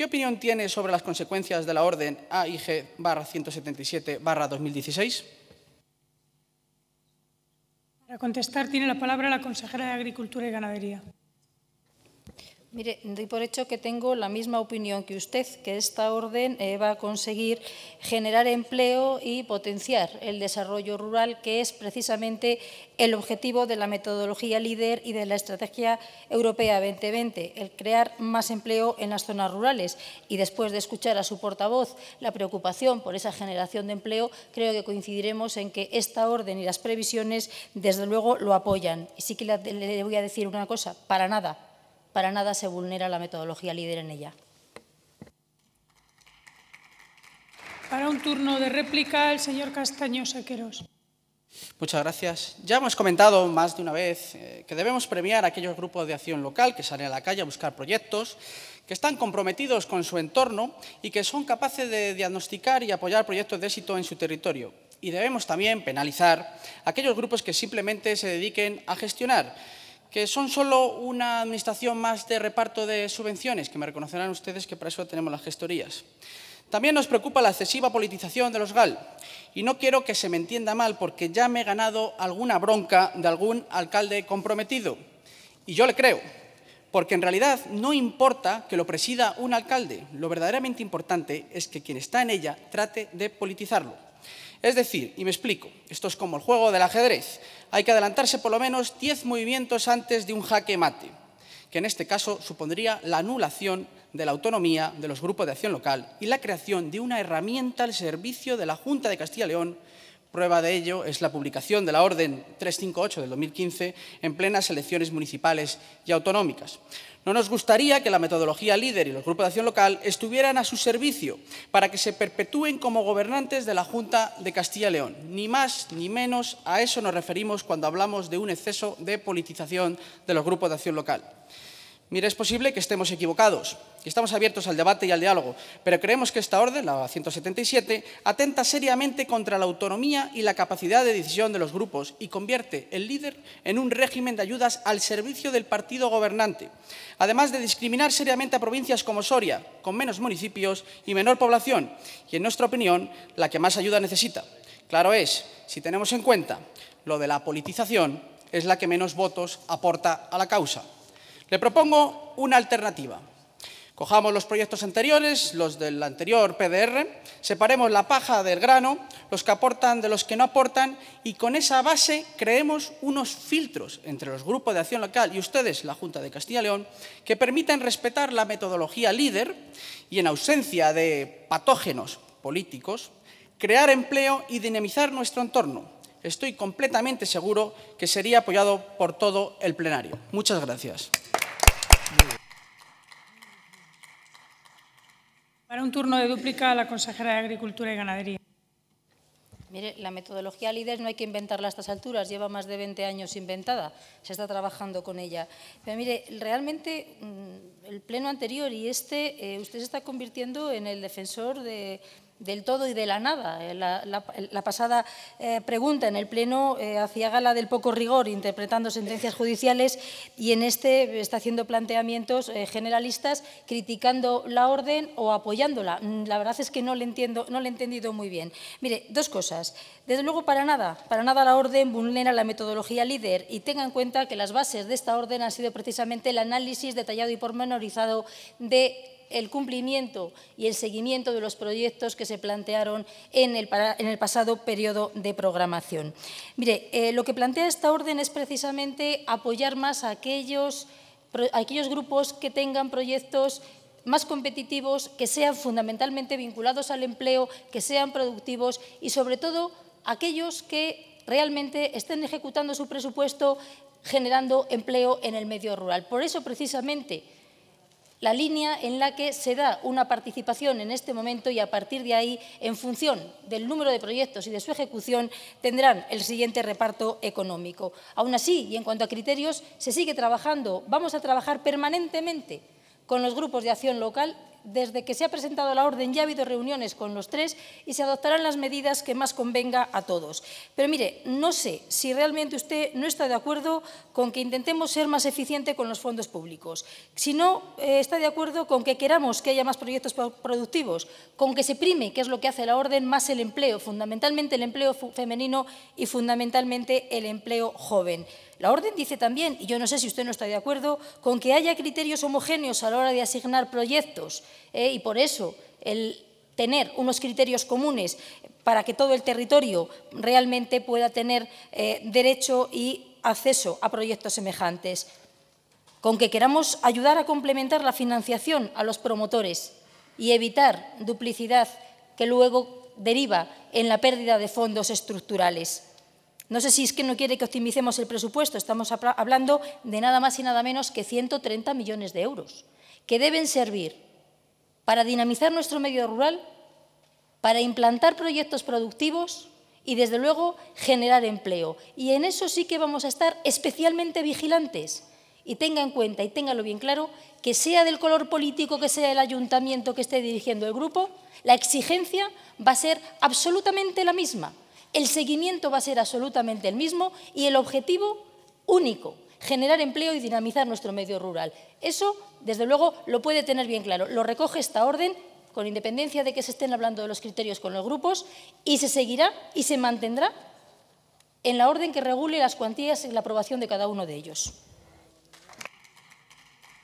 ¿Qué opinión tiene sobre las consecuencias de la orden AIG 177 2016? Para contestar tiene la palabra la consejera de Agricultura y Ganadería. Mire, doy por hecho que tengo la misma opinión que usted, que esta orden eh, va a conseguir generar empleo y potenciar el desarrollo rural, que es precisamente el objetivo de la metodología líder y de la Estrategia Europea 2020, el crear más empleo en las zonas rurales. Y después de escuchar a su portavoz la preocupación por esa generación de empleo, creo que coincidiremos en que esta orden y las previsiones, desde luego, lo apoyan. Y sí que le voy a decir una cosa, para nada para nada se vulnera la metodología líder en ella. Para un turno de réplica, el señor Castaño Saqueros. Muchas gracias. Ya hemos comentado más de una vez eh, que debemos premiar a aquellos grupos de acción local que salen a la calle a buscar proyectos, que están comprometidos con su entorno y que son capaces de diagnosticar y apoyar proyectos de éxito en su territorio. Y debemos también penalizar a aquellos grupos que simplemente se dediquen a gestionar que son solo una administración más de reparto de subvenciones, que me reconocerán ustedes que para eso tenemos las gestorías. También nos preocupa la excesiva politización de los GAL, y no quiero que se me entienda mal, porque ya me he ganado alguna bronca de algún alcalde comprometido, y yo le creo, porque en realidad no importa que lo presida un alcalde, lo verdaderamente importante es que quien está en ella trate de politizarlo. Es decir, y me explico, esto es como el juego del ajedrez, hay que adelantarse por lo menos 10 movimientos antes de un jaque mate, que en este caso supondría la anulación de la autonomía de los grupos de acción local y la creación de una herramienta al servicio de la Junta de Castilla y León. Prueba de ello es la publicación de la Orden 358 del 2015 en plenas elecciones municipales y autonómicas. No nos gustaría que la metodología líder y los grupos de acción local estuvieran a su servicio para que se perpetúen como gobernantes de la Junta de Castilla y León. Ni más ni menos a eso nos referimos cuando hablamos de un exceso de politización de los grupos de acción local. Mira, es posible que estemos equivocados, que estamos abiertos al debate y al diálogo, pero creemos que esta orden, la 177, atenta seriamente contra la autonomía y la capacidad de decisión de los grupos y convierte el líder en un régimen de ayudas al servicio del partido gobernante, además de discriminar seriamente a provincias como Soria, con menos municipios y menor población, y en nuestra opinión, la que más ayuda necesita. Claro es, si tenemos en cuenta lo de la politización, es la que menos votos aporta a la causa. Le propongo una alternativa. Cojamos los proyectos anteriores, los del anterior PDR, separemos la paja del grano, los que aportan de los que no aportan y con esa base creemos unos filtros entre los grupos de acción local y ustedes, la Junta de Castilla y León, que permitan respetar la metodología líder y en ausencia de patógenos políticos, crear empleo y dinamizar nuestro entorno. Estoy completamente seguro que sería apoyado por todo el plenario. Muchas gracias. Para un turno de dúplica, la consejera de Agricultura y Ganadería. Mire, la metodología LIDER no hay que inventarla a estas alturas, lleva más de 20 años inventada, se está trabajando con ella. Pero mire, realmente mm, el pleno anterior y este, eh, usted se está convirtiendo en el defensor de, del todo y de la nada. Eh, la, pasada eh, pregunta en el Pleno eh, hacía gala del poco rigor interpretando sentencias judiciales y en este está haciendo planteamientos generalistas criticando la orden o apoyándola. Mm, la verdad es que no le, entiendo, no he entendido muy bien. Mire, dos cosas. Desde luego, para nada, para nada la orden vulnera la metodología líder y tenga en cuenta que las bases de esta orden han sido precisamente el análisis detallado y pormenorizado de el cumplimiento y el seguimiento de los proyectos que se plantearon en el, pasado periodo de programación. Mire, eh, lo que plantea esta orden es precisamente apoyar más aquellos, a aquellos grupos que tengan proyectos más competitivos, que sean fundamentalmente vinculados al empleo, que sean productivos y, sobre todo, aquellos que realmente estén ejecutando su presupuesto generando empleo en el medio rural. Por eso, precisamente, la línea en la que se da una participación en este momento y a partir de ahí, en función del número de proyectos y de su ejecución, tendrán el siguiente reparto económico. Aún así, y en cuanto a criterios, se sigue trabajando, vamos a trabajar permanentemente con los grupos de acción local desde que se ha presentado la orden ya ha habido reuniones con los tres y se adoptarán las medidas que más convenga a todos. Pero mire, no sé si realmente usted no está de acuerdo con que intentemos ser más eficientes con los fondos públicos, si no eh, está de acuerdo con que queramos que haya más proyectos productivos, con que se prime, que es lo que hace la orden, más el empleo, fundamentalmente el empleo femenino y fundamentalmente el empleo joven. La orden dice también, y yo no sé si usted no está de acuerdo, con que haya criterios homogéneos a la hora de asignar proyectos ¿eh? y por eso el tener unos criterios comunes para que todo el territorio realmente pueda tener eh, derecho y acceso a proyectos semejantes. Con que queramos ayudar a complementar la financiación a los promotores y evitar duplicidad que luego deriva en la pérdida de fondos estructurales no sé si es que no quiere que optimicemos el presupuesto, estamos hablando de nada más y nada menos que 130 millones de euros, que deben servir para dinamizar nuestro medio rural, para implantar proyectos productivos y, desde luego, generar empleo. Y en eso sí que vamos a estar especialmente vigilantes. Y tenga en cuenta, y téngalo bien claro, que sea del color político que sea el ayuntamiento que esté dirigiendo el grupo, la exigencia va a ser absolutamente la misma. El seguimiento va a ser absolutamente el mismo y el objetivo único, generar empleo y dinamizar nuestro medio rural. Eso, desde luego, lo puede tener bien claro. Lo recoge esta orden con independencia de que se estén hablando de los criterios con los grupos, y se seguirá y se mantendrá en la orden que regule las cuantías y la aprobación de cada uno de ellos.